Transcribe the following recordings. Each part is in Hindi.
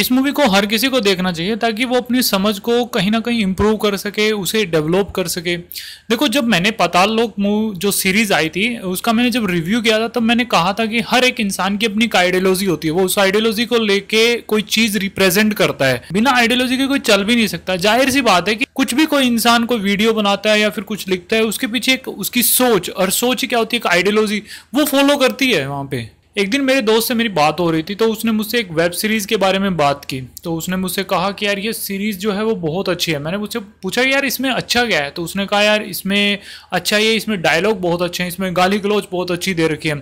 इस मूवी को हर किसी को देखना चाहिए ताकि वो अपनी समझ को कहीं ना कहीं इम्प्रूव कर सके उसे डेवलप कर सके देखो जब मैंने पताल लोक मूव जो सीरीज़ आई थी उसका मैंने जब रिव्यू किया था तब तो मैंने कहा था कि हर एक इंसान की अपनी एक आइडियोलॉजी होती है वो उस आइडियोलॉजी को लेके कोई चीज़ रिप्रेजेंट करता है बिना आइडियोलॉजी के कोई चल भी नहीं सकता जाहिर सी बात है कि कुछ भी कोई इंसान कोई वीडियो बनाता है या फिर कुछ लिखता है उसके पीछे एक उसकी सोच और सोच क्या होती है एक आइडियोलॉजी वो फॉलो करती है वहाँ पे एक दिन मेरे दोस्त से मेरी बात हो रही थी तो उसने मुझसे एक वेब सीरीज़ के बारे में बात की तो उसने मुझसे कहा कि यार ये सीरीज़ जो है वो बहुत अच्छी है मैंने मुझसे पूछा यार इसमें अच्छा क्या है तो उसने कहा यार इसमें अच्छा ये इसमें डायलॉग बहुत अच्छे हैं इसमें गाली गलोच बहुत अच्छी दे रखी है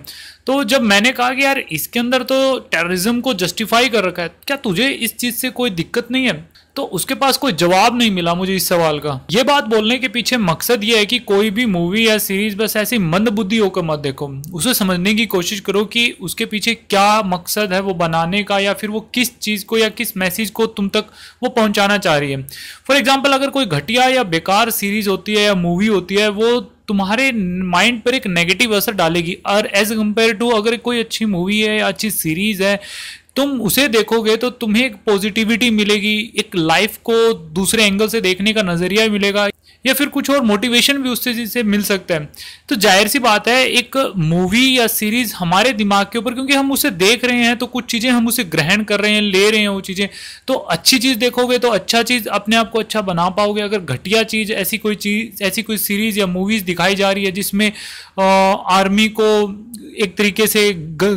तो जब मैंने कहा कि यार इसके अंदर तो टेररिज्म को जस्टिफाई कर रखा है क्या तुझे इस चीज़ से कोई दिक्कत नहीं है तो उसके पास कोई जवाब नहीं मिला मुझे इस सवाल का ये बात बोलने के पीछे मकसद ये है कि कोई भी मूवी या सीरीज बस ऐसी मंद बुद्धि होकर मत देखो उसे समझने की कोशिश करो कि उसके पीछे क्या मकसद है वो बनाने का या फिर वो किस चीज़ को या किस मैसेज को तुम तक वो पहुंचाना चाह रही है फॉर एग्जाम्पल अगर कोई घटिया या बेकार सीरीज होती है या मूवी होती है वो तुम्हारे माइंड पर एक नेगेटिव असर डालेगी और एज कंपेयर टू अगर कोई अच्छी मूवी है या अच्छी सीरीज है तुम उसे देखोगे तो तुम्हें एक पॉजिटिविटी मिलेगी एक लाइफ को दूसरे एंगल से देखने का नज़रिया मिलेगा या फिर कुछ और मोटिवेशन भी उससे जिससे मिल सकता है तो जाहिर सी बात है एक मूवी या सीरीज़ हमारे दिमाग के ऊपर क्योंकि हम उसे देख रहे हैं तो कुछ चीज़ें हम उसे ग्रहण कर रहे हैं ले रहे हैं वो चीज़ें तो अच्छी चीज़ देखोगे तो अच्छा चीज़ अपने आप को अच्छा बना पाओगे अगर घटिया चीज़ ऐसी कोई चीज़ ऐसी कोई सीरीज़ या मूवीज़ दिखाई जा रही है जिसमें आर्मी को एक तरीके से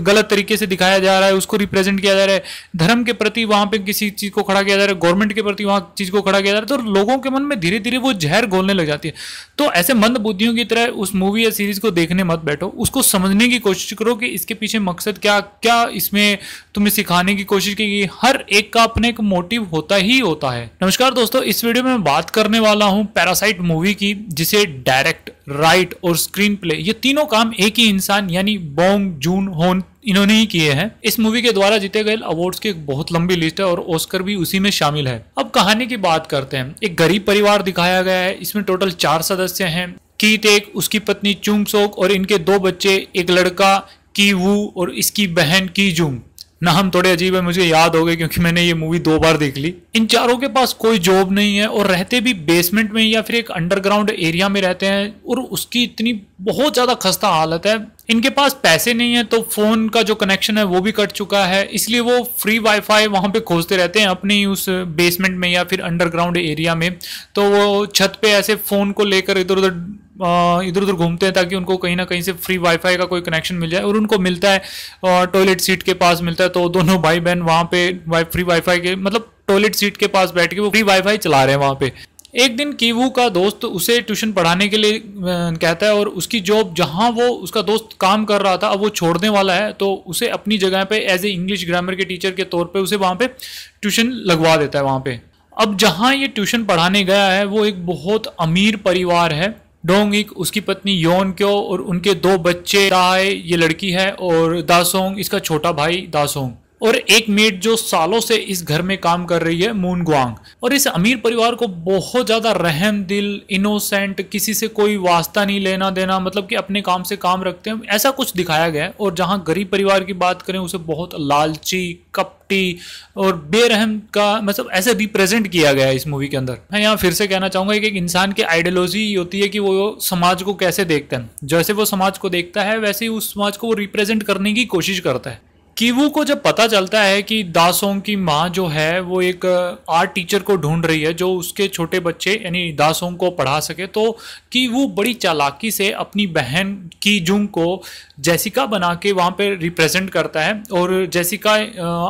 गलत तरीके से दिखाया जा रहा है उसको रिप्रेजेंट किया जा रहा है धर्म के प्रति वहाँ पे किसी चीज़ को खड़ा किया जा रहा है गवर्नमेंट के प्रति वहाँ चीज़ को खड़ा किया जा रहा है तो लोगों के मन में धीरे धीरे वो जहर घोलने लग जाती है तो ऐसे मंद बुद्धियों की तरह उस मूवी या सीरीज को देखने मत बैठो उसको समझने की कोशिश करो कि इसके पीछे मकसद क्या क्या इसमें तुम्हें सिखाने की कोशिश की गई हर एक का अपने एक मोटिव होता ही होता है नमस्कार दोस्तों इस वीडियो में बात करने वाला हूँ पैरासाइट मूवी की जिसे डायरेक्ट राइट और स्क्रीन प्ले ये तीनों काम एक ही इंसान यानी बोंग जून होन इन्होंने ही किए हैं इस मूवी के द्वारा जीते गए अवार्ड्स की एक बहुत लंबी लिस्ट है और ऑस्कर भी उसी में शामिल है अब कहानी की बात करते हैं एक गरीब परिवार दिखाया गया है इसमें टोटल चार सदस्य हैं की टेक उसकी पत्नी चुंग सोक और इनके दो बच्चे एक लड़का की वू और इसकी बहन की जुंग ना हम थोड़े अजीब है मुझे याद हो गए क्योंकि मैंने ये मूवी दो बार देख ली इन चारों के पास कोई जॉब नहीं है और रहते भी बेसमेंट में या फिर एक अंडरग्राउंड एरिया में रहते हैं और उसकी इतनी बहुत ज़्यादा खस्ता हालत है इनके पास पैसे नहीं है तो फोन का जो कनेक्शन है वो भी कट चुका है इसलिए वो फ्री वाईफाई वहां पे खोजते रहते हैं अपनी उस बेसमेंट में या फिर अंडरग्राउंड एरिया में तो वो छत पे ऐसे फोन को लेकर इधर उधर इधर उधर घूमते हैं ताकि उनको कहीं ना कहीं से फ्री वाईफाई का कोई कनेक्शन मिल जाए और उनको मिलता है टॉयलेट सीट के पास मिलता है तो दोनों भाई बहन वहाँ पे वाई फ्री वाईफाई के मतलब टॉयलेट सीट के पास बैठ के वो फ्री वाईफाई चला रहे हैं वहाँ पे एक दिन कीवू का दोस्त उसे ट्यूशन पढ़ाने के लिए कहता है और उसकी जॉब जहाँ वो उसका दोस्त काम कर रहा था अब वो छोड़ने वाला है तो उसे अपनी जगह पे एज ए इंग्लिश ग्रामर के टीचर के तौर पे उसे वहाँ पे ट्यूशन लगवा देता है वहाँ पे अब जहाँ ये ट्यूशन पढ़ाने गया है वो एक बहुत अमीर परिवार है इक उसकी पत्नी योन क्यो और उनके दो बच्चे राय ये लड़की है और दासोंग इसका छोटा भाई दासोंग और एक मेड जो सालों से इस घर में काम कर रही है मून ग्वांग और इस अमीर परिवार को बहुत ज़्यादा रहम दिल इनोसेंट किसी से कोई वास्ता नहीं लेना देना मतलब कि अपने काम से काम रखते हैं ऐसा कुछ दिखाया गया है और जहाँ गरीब परिवार की बात करें उसे बहुत लालची कप कपटी और बेरहम का मतलब ऐसे रिप्रेजेंट किया गया है इस मूवी के अंदर मैं यहाँ फिर से कहना चाहूंगा कि एक इंसान की आइडियोलॉजी होती है कि वो समाज को कैसे देखते हैं जैसे वो समाज को देखता है वैसे ही उस समाज को वो रिप्रेजेंट करने की कोशिश करता है कीवू को जब पता चलता है कि दासोंग की माँ जो है वो एक आर्ट टीचर को ढूंढ रही है जो उसके छोटे बच्चे यानी दासोंग को पढ़ा सके तो कीवू बड़ी चालाकी से अपनी बहन की जुंग को जैसिका बना के वहाँ पर रिप्रेजेंट करता है और जैसिका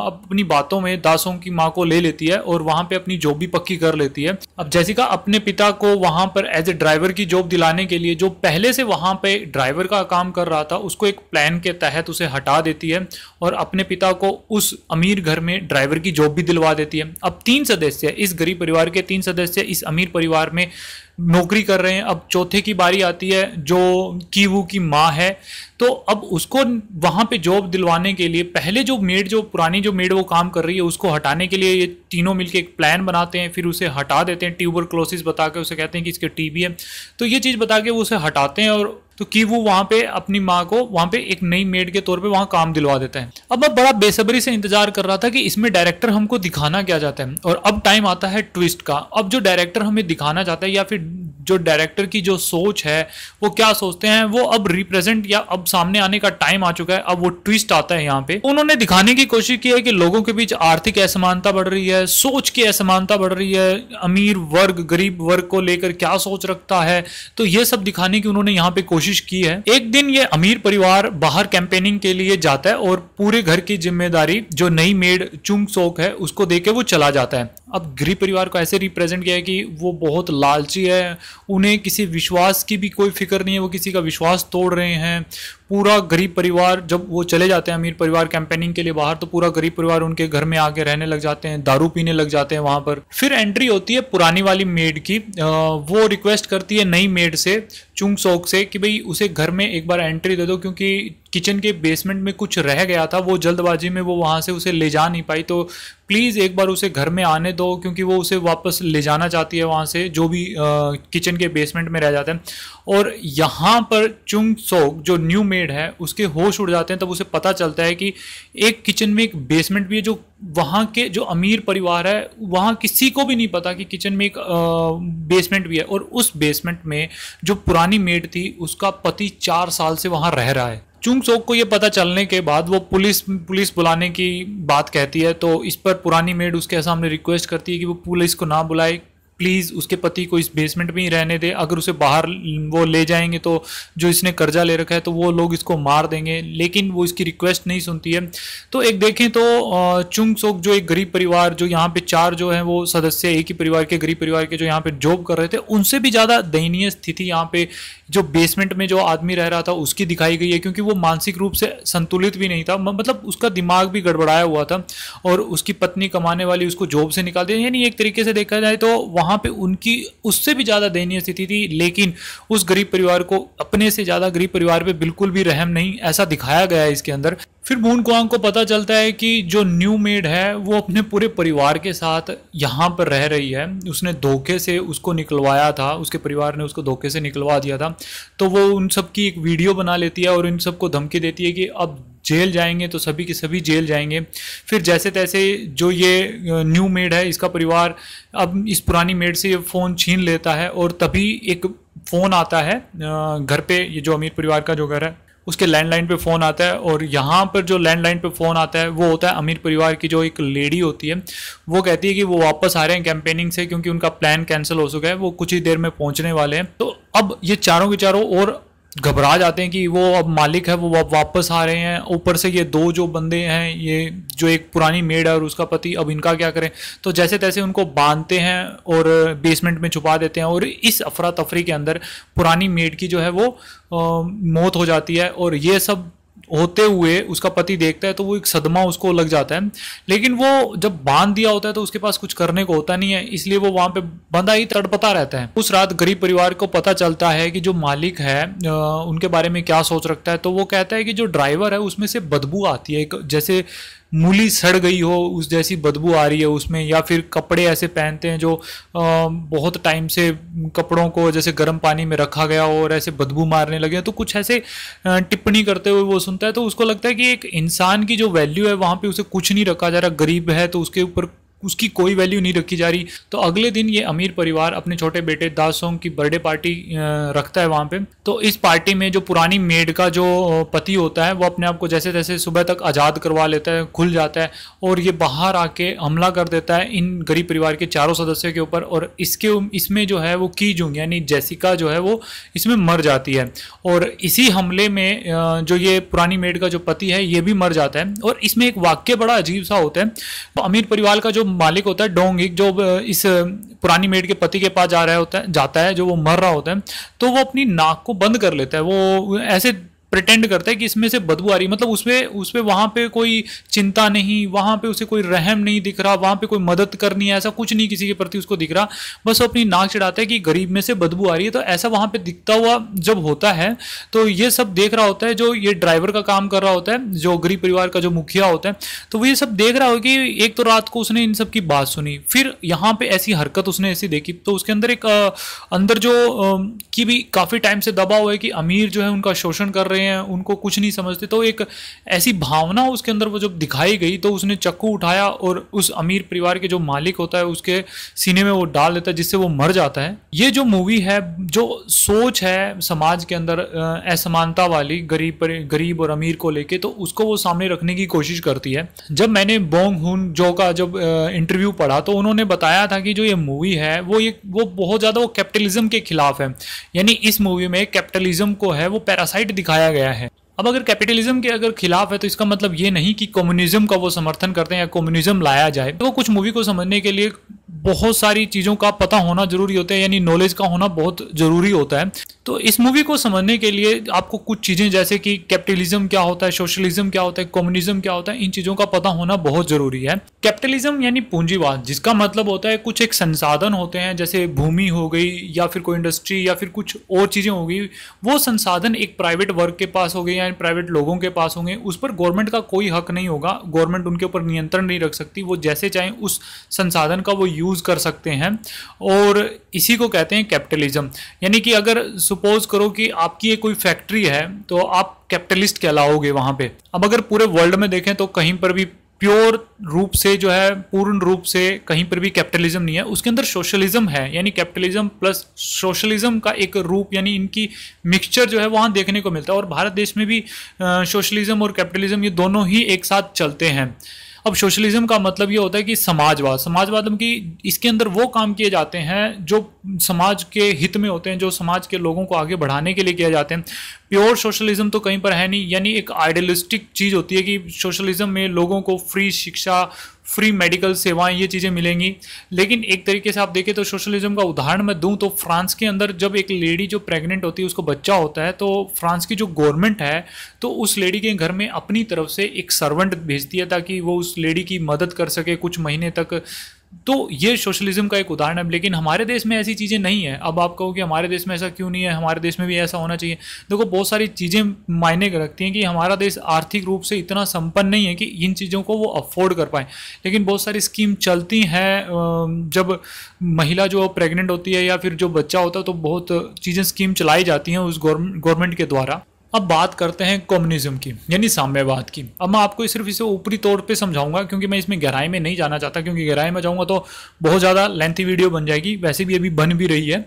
अपनी बातों में दासोंग की माँ को ले लेती है और वहाँ पर अपनी जॉब भी पक्की कर लेती है अब जैसिका अपने पिता को वहाँ पर एज ए ड्राइवर की जॉब दिलाने के लिए जो पहले से वहाँ पर ड्राइवर का काम कर रहा था उसको एक प्लान के तहत उसे हटा देती है और अपने पिता को उस अमीर घर में ड्राइवर की जॉब भी दिलवा देती है अब तीन सदस्य इस गरीब परिवार के तीन सदस्य इस अमीर परिवार में नौकरी कर रहे हैं अब चौथे की बारी आती है जो कीवू की माँ है तो अब उसको वहाँ पे जॉब दिलवाने के लिए पहले जो मेड जो पुरानी जो मेड वो काम कर रही है उसको हटाने के लिए ये तीनों मिलके एक प्लान बनाते हैं फिर उसे हटा देते हैं ट्यूबर क्लोसिस बता के उसे कहते हैं कि इसके टीबी है तो ये चीज़ बता के वो उसे हटाते हैं और तो कि वो वहां पे अपनी माँ को वहां पे एक नई मेड के तौर पे वहां काम दिलवा देते हैं अब मैं बड़ा बेसब्री से इंतजार कर रहा था कि इसमें डायरेक्टर हमको दिखाना क्या जाता है और अब टाइम आता है ट्विस्ट का अब जो डायरेक्टर हमें दिखाना चाहता है या फिर जो डायरेक्टर की जो सोच है वो क्या सोचते हैं वो अब रिप्रेजेंट या अब सामने आने का टाइम आ चुका है अब वो ट्विस्ट आता है यहाँ पे उन्होंने दिखाने की कोशिश की है कि लोगों के बीच आर्थिक असमानता बढ़ रही है सोच की असमानता बढ़ रही है अमीर वर्ग गरीब वर्ग को लेकर क्या सोच रखता है तो ये सब दिखाने की उन्होंने यहाँ पे कोशिश कोशिश की है एक दिन ये अमीर परिवार बाहर कैंपेनिंग के लिए जाता है और पूरे घर की जिम्मेदारी जो नई मेड चुंग सोक है उसको देके वो चला जाता है अब गृह परिवार को ऐसे रिप्रेजेंट किया है कि वो बहुत लालची है उन्हें किसी विश्वास की भी कोई फिक्र नहीं है वो किसी का विश्वास तोड़ रहे हैं पूरा गरीब परिवार जब वो चले जाते हैं अमीर परिवार कैंपेनिंग के लिए बाहर तो पूरा गरीब परिवार उनके घर में आके रहने लग जाते हैं दारू पीने लग जाते हैं वहाँ पर फिर एंट्री होती है पुरानी वाली मेड की वो रिक्वेस्ट करती है नई मेड से चुंग सोक से कि भाई उसे घर में एक बार एंट्री दे दो क्योंकि किचन के बेसमेंट में कुछ रह गया था वो जल्दबाजी में वो वहाँ से उसे ले जा नहीं पाई तो प्लीज़ एक बार उसे घर में आने दो क्योंकि वो उसे वापस ले जाना चाहती है वहाँ से जो भी किचन के बेसमेंट में रह जाते हैं और यहाँ पर चुंग सोक जो न्यू मेड है उसके होश उड़ जाते हैं तब उसे पता चलता है कि एक किचन में एक बेसमेंट भी है जो वहाँ के जो अमीर परिवार है वहाँ किसी को भी नहीं पता कि किचन में एक बेसमेंट भी है और उस बेसमेंट में जो पुरानी मेड थी उसका पति चार साल से वहाँ रह रहा है चुंग सोक को ये पता चलने के बाद वो पुलिस पुलिस बुलाने की बात कहती है तो इस पर पुरानी मेड उसके सामने रिक्वेस्ट करती है कि वो पुलिस को ना बुलाए प्लीज़ उसके पति को इस बेसमेंट में ही रहने दे अगर उसे बाहर वो ले जाएंगे तो जो इसने कर्जा ले रखा है तो वो लोग इसको मार देंगे लेकिन वो इसकी रिक्वेस्ट नहीं सुनती है तो एक देखें तो चुंग सोक जो एक गरीब परिवार जो यहाँ पे चार जो है वो सदस्य एक ही परिवार के गरीब परिवार के जो यहाँ पे जॉब कर रहे थे उनसे भी ज़्यादा दयनीय स्थिति यहाँ पे जो बेसमेंट में जो आदमी रह रहा था उसकी दिखाई गई है क्योंकि वो मानसिक रूप से संतुलित भी नहीं था मतलब उसका दिमाग भी गड़बड़ाया हुआ था और उसकी पत्नी कमाने वाली उसको जॉब से निकाल दी यानी एक तरीके से देखा जाए तो वहाँ वहाँ पे उनकी उससे भी ज़्यादा दयनीय स्थिति थी लेकिन उस गरीब परिवार को अपने से ज़्यादा गरीब परिवार पे बिल्कुल भी रहम नहीं ऐसा दिखाया गया है इसके अंदर फिर मून कुआंग को पता चलता है कि जो न्यू मेड है वो अपने पूरे परिवार के साथ यहाँ पर रह रही है उसने धोखे से उसको निकलवाया था उसके परिवार ने उसको धोखे से निकलवा दिया था तो वो उन सब की एक वीडियो बना लेती है और इन सबको धमकी देती है कि अब जेल जाएंगे तो सभी के सभी जेल जाएंगे फिर जैसे तैसे जो ये न्यू मेड है इसका परिवार अब इस पुरानी मेड से ये फ़ोन छीन लेता है और तभी एक फ़ोन आता है घर पे ये जो अमीर परिवार का जो घर है उसके लैंडलाइन पे फ़ोन आता है और यहाँ पर जो लैंडलाइन पे फ़ोन आता है वो होता है अमीर परिवार की जो एक लेडी होती है वो कहती है कि वो वापस आ रहे हैं कैंपेनिंग से क्योंकि उनका प्लान कैंसिल हो चुका है वो कुछ ही देर में पहुँचने वाले हैं तो अब ये चारों के चारों और घबरा जाते हैं कि वो अब मालिक है वो अब वापस आ रहे हैं ऊपर से ये दो जो बंदे हैं ये जो एक पुरानी मेड है और उसका पति अब इनका क्या करें तो जैसे तैसे उनको बांधते हैं और बेसमेंट में छुपा देते हैं और इस अफरा तफरी के अंदर पुरानी मेड की जो है वो आ, मौत हो जाती है और ये सब होते हुए उसका पति देखता है तो वो एक सदमा उसको लग जाता है लेकिन वो जब बांध दिया होता है तो उसके पास कुछ करने को होता नहीं है इसलिए वो वहां पे बंदा ही तड़पता रहता है उस रात गरीब परिवार को पता चलता है कि जो मालिक है उनके बारे में क्या सोच रखता है तो वो कहता है कि जो ड्राइवर है उसमें से बदबू आती है जैसे मूली सड़ गई हो उस जैसी बदबू आ रही है उसमें या फिर कपड़े ऐसे पहनते हैं जो बहुत टाइम से कपड़ों को जैसे गर्म पानी में रखा गया हो और ऐसे बदबू मारने लगे तो कुछ ऐसे टिप्पणी करते हुए वो सुनता है तो उसको लगता है कि एक इंसान की जो वैल्यू है वहाँ पर उसे कुछ नहीं रखा जा रहा गरीब है तो उसके ऊपर उसकी कोई वैल्यू नहीं रखी जा रही तो अगले दिन ये अमीर परिवार अपने छोटे बेटे दासोंग की बर्थडे पार्टी रखता है वहाँ पे तो इस पार्टी में जो पुरानी मेड का जो पति होता है वो अपने आप को जैसे तैसे सुबह तक आज़ाद करवा लेता है खुल जाता है और ये बाहर आके हमला कर देता है इन गरीब परिवार के चारों सदस्यों के ऊपर और इसके इसमें जो है वो की जुंग यानी जैसिका जो है वो इसमें मर जाती है और इसी हमले में जो ये पुरानी मेड का जो पति है ये भी मर जाता है और इसमें एक वाक्य बड़ा अजीब सा होता है अमीर परिवार का जो मालिक होता है डोंगिक जो इस पुरानी मेड के पति के पास जा रहा होता है जाता है जो वो मर रहा होता है तो वो अपनी नाक को बंद कर लेता है वो ऐसे प्रटेंड करता है कि इसमें से बदबू आ रही मतलब उसमें पर वहाँ पर कोई चिंता नहीं वहाँ पे उसे कोई रहम नहीं दिख रहा वहाँ पे कोई मदद करनी है ऐसा कुछ नहीं किसी के प्रति उसको दिख रहा बस वो अपनी नाक चढ़ाता है कि गरीब में से बदबू आ रही है तो ऐसा वहाँ पे दिखता हुआ जब होता है तो ये सब देख रहा होता है जो ये ड्राइवर का काम कर रहा होता है जो गरीब परिवार का जो मुखिया होता है तो वो ये सब देख रहा हो कि एक तो रात को उसने इन सब की बात सुनी फिर यहाँ पे ऐसी हरकत उसने ऐसी देखी तो उसके अंदर एक अंदर जो कि भी काफ़ी टाइम से दबा हुआ है कि अमीर जो है उनका शोषण कर रहे रहे हैं उनको कुछ नहीं समझते तो एक ऐसी भावना उसके अंदर वो जब दिखाई गई तो उसने चक्कू उठाया और उस अमीर परिवार के जो मालिक होता है उसके सीने में वो डाल देता है जिससे वो मर जाता है ये जो मूवी है जो सोच है समाज के अंदर असमानता वाली गरीब गरीब और अमीर को लेके तो उसको वो सामने रखने की कोशिश करती है जब मैंने बोंग हुन जो का जब इंटरव्यू पढ़ा तो उन्होंने बताया था कि जो ये मूवी है वो ये वो बहुत ज़्यादा वो कैपिटलिज्म के खिलाफ है यानी इस मूवी में कैपिटलिज्म को है वो पैरासाइट दिखाया बताया गया है अब अगर कैपिटलिज्म के अगर खिलाफ है तो इसका मतलब ये नहीं कि कम्युनिज्म का वो समर्थन करते हैं या कम्युनिज्म लाया जाए तो कुछ मूवी को समझने के लिए बहुत सारी चीज़ों का पता होना जरूरी होता है यानी नॉलेज का होना बहुत ज़रूरी होता है तो इस मूवी को समझने के लिए आपको कुछ चीज़ें जैसे कि कैपिटलिज्म क्या होता है सोशलिज्म क्या होता है कम्युनिज्म क्या होता है इन चीज़ों का पता होना बहुत ज़रूरी है कैपिटलिज्म यानी पूंजीवाद जिसका मतलब होता है कुछ एक संसाधन होते हैं जैसे भूमि हो गई या फिर कोई इंडस्ट्री या फिर कुछ और चीज़ें हो गई वो संसाधन एक प्राइवेट वर्ग के पास हो गए या प्राइवेट लोगों के पास होंगे उस पर गवर्नमेंट का कोई हक नहीं होगा गवर्नमेंट उनके ऊपर नियंत्रण नहीं रख सकती वो जैसे चाहे उस संसाधन का वो यूज यूज़ कर सकते हैं और इसी को कहते हैं कैपिटलिज्म यानी कि अगर सपोज करो कि आपकी ये कोई फैक्ट्री है तो आप कैपिटलिस्ट कहलाओगे वहां पे अब अगर पूरे वर्ल्ड में देखें तो कहीं पर भी प्योर रूप से जो है पूर्ण रूप से कहीं पर भी कैपिटलिज्म नहीं है उसके अंदर सोशलिज्म है यानी कैपिटलिज्म प्लस सोशलिज्म का एक रूप यानी इनकी मिक्सचर जो है वहाँ देखने को मिलता है और भारत देश में भी सोशलिज्म और कैपिटलिज्म ये दोनों ही एक साथ चलते हैं अब सोशलिज्म का मतलब ये होता है कि समाजवाद समाजवाद कि इसके अंदर वो काम किए जाते हैं जो समाज के हित में होते हैं जो समाज के लोगों को आगे बढ़ाने के लिए किए जाते हैं प्योर सोशलिज्म तो कहीं पर है नहीं यानी एक आइडियलिस्टिक चीज़ होती है कि सोशलिज्म में लोगों को फ्री शिक्षा फ्री मेडिकल सेवाएं ये चीज़ें मिलेंगी लेकिन एक तरीके से आप देखें तो सोशलिज्म का उदाहरण मैं दूं तो फ्रांस के अंदर जब एक लेडी जो प्रेग्नेंट होती है उसको बच्चा होता है तो फ्रांस की जो गवर्नमेंट है तो उस लेडी के घर में अपनी तरफ से एक सर्वेंट भेजती है ताकि वो उस लेडी की मदद कर सके कुछ महीने तक तो ये सोशलिज्म का एक उदाहरण है लेकिन हमारे देश में ऐसी चीज़ें नहीं है अब आप कहो कि हमारे देश में ऐसा क्यों नहीं है हमारे देश में भी ऐसा होना चाहिए देखो बहुत सारी चीज़ें मायने रखती हैं कि हमारा देश आर्थिक रूप से इतना संपन्न नहीं है कि इन चीज़ों को वो अफोर्ड कर पाए लेकिन बहुत सारी स्कीम चलती हैं जब महिला जो प्रेग्नेंट होती है या फिर जो बच्चा होता है तो बहुत चीज़ें स्कीम चलाई जाती हैं उस गवर्नमेंट के द्वारा अब बात करते हैं कम्युनिज्म की यानी साम्यवाद की अब मैं आपको सिर्फ इसे ऊपरी तौर पे समझाऊंगा क्योंकि मैं इसमें गहराई में नहीं जाना चाहता क्योंकि गहराई में जाऊंगा तो बहुत ज़्यादा लेंथी वीडियो बन जाएगी वैसे भी अभी बन भी रही है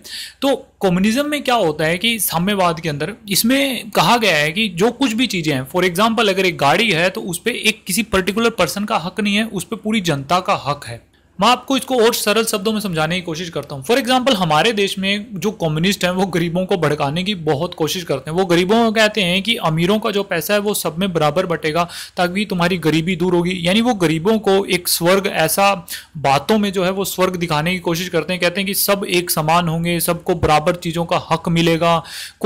तो कम्युनिज्म में क्या होता है कि साम्यवाद के अंदर इसमें कहा गया है कि जो कुछ भी चीज़ें हैं फॉर एग्जाम्पल अगर एक गाड़ी है तो उस पर एक किसी पर्टिकुलर पर्सन का हक नहीं है उस पर पूरी जनता का हक है मैं आपको इसको और सरल शब्दों में समझाने की कोशिश करता हूँ फॉर एग्जाम्पल हमारे देश में जो कम्युनिस्ट हैं वो गरीबों को भड़काने की बहुत कोशिश करते हैं वो गरीबों को कहते हैं कि अमीरों का जो पैसा है वो सब में बराबर बटेगा ताकि तुम्हारी गरीबी दूर होगी यानी वो गरीबों को एक स्वर्ग ऐसा बातों में जो है वो स्वर्ग दिखाने की कोशिश करते हैं कहते हैं कि सब एक समान होंगे सबको बराबर चीज़ों का हक मिलेगा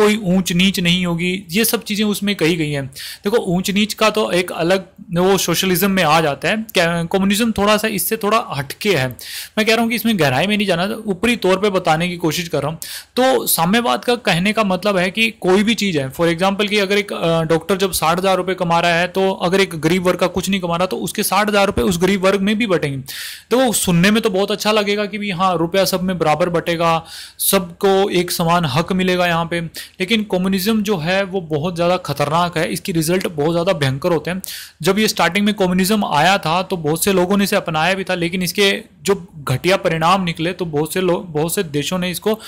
कोई ऊंच नीच नहीं होगी ये सब चीज़ें उसमें कही गई हैं देखो ऊंच नीच का तो एक अलग वो सोशलिज्म में आ जाता है कम्युनिज्म थोड़ा सा इससे थोड़ा हटके किया है मैं कह रहा हूँ कि इसमें गहराई में नहीं जाना ऊपरी तौर पर बताने की कोशिश कर रहा हूँ तो साम्यवाद का कहने का मतलब है कि कोई भी चीज़ है फॉर एग्जाम्पल कि अगर एक डॉक्टर जब साठ हज़ार रुपये कमा रहा है तो अगर एक गरीब वर्ग का कुछ नहीं कमा रहा तो उसके साठ हज़ार रुपये उस गरीब वर्ग में भी बटेंगे तो वो सुनने में तो बहुत अच्छा लगेगा कि भाई हाँ रुपया सब में बराबर बटेगा सबको एक समान हक मिलेगा यहाँ पे लेकिन कम्युनिज्म जो है वो बहुत ज़्यादा खतरनाक है इसकी रिजल्ट बहुत ज़्यादा भयंकर होते हैं जब ये स्टार्टिंग में कम्युनिज्म आया था तो बहुत से लोगों ने इसे अपनाया भी था लेकिन इसके जो घटिया परिणाम निकले तो बहुत से लोग बहुत से देशों ने इसको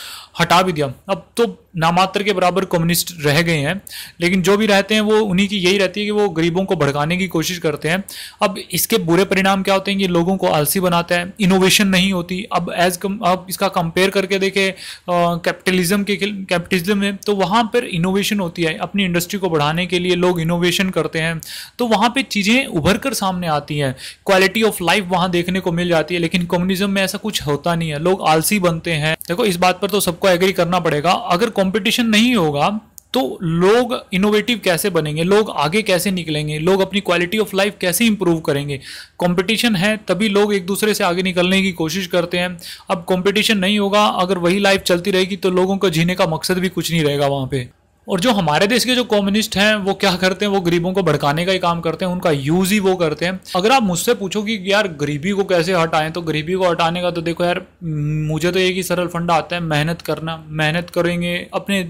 हटा भी दिया अब तो नामात्र के बराबर कम्युनिस्ट रह गए हैं लेकिन जो भी रहते हैं वो उन्हीं की यही रहती है कि वो गरीबों को भड़काने की कोशिश करते हैं अब इसके बुरे परिणाम क्या होते हैं कि लोगों को आलसी बनाता है इनोवेशन नहीं होती अब एज कम अब इसका कंपेयर करके देखें कैपिटलिज्म के कैपिटलिज्म में तो वहाँ पर इनोवेशन होती है अपनी इंडस्ट्री को बढ़ाने के लिए लोग इनोवेशन करते हैं तो वहाँ पर चीज़ें उभर कर सामने आती हैं क्वालिटी ऑफ लाइफ वहाँ देखने को मिल जाती है लेकिन कम्युनिज्म में ऐसा कुछ होता नहीं है लोग आलसी बनते हैं देखो इस बात पर तो सबको एग्री करना पड़ेगा अगर कंपटीशन नहीं होगा तो लोग इनोवेटिव कैसे बनेंगे लोग आगे कैसे निकलेंगे लोग अपनी क्वालिटी ऑफ लाइफ कैसे इंप्रूव करेंगे कंपटीशन है तभी लोग एक दूसरे से आगे निकलने की कोशिश करते हैं अब कंपटीशन नहीं होगा अगर वही लाइफ चलती रहेगी तो लोगों का जीने का मकसद भी कुछ नहीं रहेगा वहाँ पे और जो हमारे देश के जो कम्युनिस्ट हैं वो क्या करते हैं वो गरीबों को भड़काने का ही काम करते हैं उनका यूज़ ही वो करते हैं अगर आप मुझसे पूछो कि यार गरीबी को कैसे हटाएं तो गरीबी को हटाने का तो देखो यार मुझे तो एक ही सरल फंडा आता है मेहनत करना मेहनत करेंगे अपने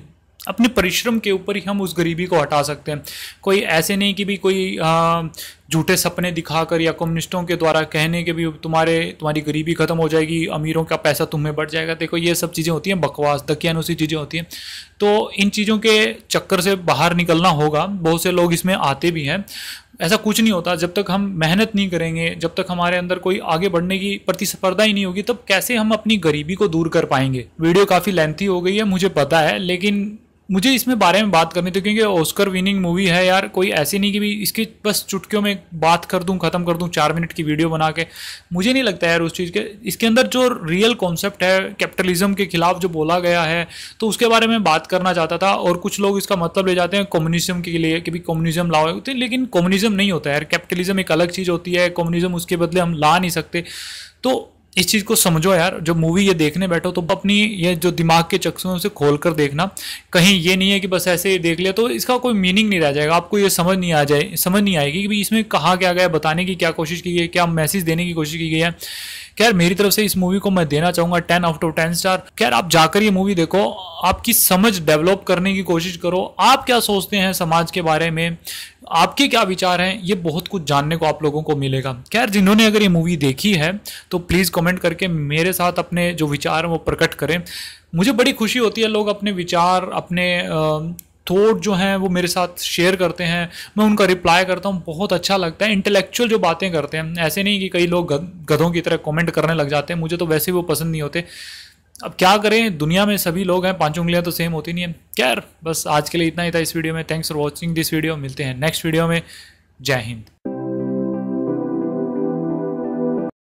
अपने परिश्रम के ऊपर ही हम उस गरीबी को हटा सकते हैं कोई ऐसे नहीं कि भी कोई झूठे सपने दिखाकर या कम्युनिस्टों के द्वारा कहने के भी तुम्हारे तुम्हारी गरीबी ख़त्म हो जाएगी अमीरों का पैसा तुम्हें बढ़ जाएगा देखो ये सब चीज़ें होती हैं बकवास दकियानुसी चीज़ें होती हैं तो इन चीज़ों के चक्कर से बाहर निकलना होगा बहुत से लोग इसमें आते भी हैं ऐसा कुछ नहीं होता जब तक हम मेहनत नहीं करेंगे जब तक हमारे अंदर कोई आगे बढ़ने की प्रतिस्पर्धा ही नहीं होगी तब कैसे हम अपनी गरीबी को दूर कर पाएंगे वीडियो काफ़ी लेंथी हो गई है मुझे पता है लेकिन मुझे इसमें बारे में बात करनी थी क्योंकि ऑस्कर विनिंग मूवी है यार कोई ऐसी नहीं कि भी इसकी बस चुटकियों में बात कर दूं ख़त्म कर दूं चार मिनट की वीडियो बना के मुझे नहीं लगता यार उस चीज़ के इसके अंदर जो रियल कॉन्सेप्ट है कैपिटलिज्म के खिलाफ जो बोला गया है तो उसके बारे में बात करना चाहता था और कुछ लोग इसका मतलब ले जाते हैं कम्युनिज्म के लिए कि भी कम्युनिज्म लाओ लेकिन कम्युनिज्म नहीं होता यार कैपिटलिज्म एक अलग चीज़ होती है कम्युनिज्म उसके बदले हम ला नहीं सकते तो इस चीज़ को समझो यार जब मूवी ये देखने बैठो तो अपनी ये जो दिमाग के चक्सुओं से खोल कर देखना कहीं ये नहीं है कि बस ऐसे देख लिया तो इसका कोई मीनिंग नहीं रह जाएगा आपको ये समझ नहीं आ जाए समझ नहीं आएगी कि भाई इसमें कहा क्या गया बताने की क्या कोशिश की गई है क्या मैसेज देने की कोशिश की गई है खैर मेरी तरफ से इस मूवी को मैं देना चाहूंगा ten out of ten star खैर आप जाकर ये मूवी देखो आपकी समझ डेवलप करने की कोशिश करो आप क्या सोचते हैं समाज के बारे में आपके क्या विचार हैं ये बहुत कुछ जानने को आप लोगों को मिलेगा खैर जिन्होंने अगर ये मूवी देखी है तो प्लीज़ कमेंट करके मेरे साथ अपने जो विचार हैं वो प्रकट करें मुझे बड़ी खुशी होती है लोग अपने विचार अपने आ, थॉट जो हैं वो मेरे साथ शेयर करते हैं मैं उनका रिप्लाई करता हूँ बहुत अच्छा लगता है इंटेलेक्चुअल जो बातें करते हैं ऐसे नहीं कि कई लोग गधों की तरह कमेंट करने लग जाते हैं मुझे तो वैसे भी वो पसंद नहीं होते अब क्या करें दुनिया में सभी लोग हैं पांचों उंगलियां तो सेम होती नहीं है क्यार बस आज के लिए इतना ही था इस वीडियो में thanks for watching this video मिलते हैं नेक्स्ट वीडियो में जय हिंद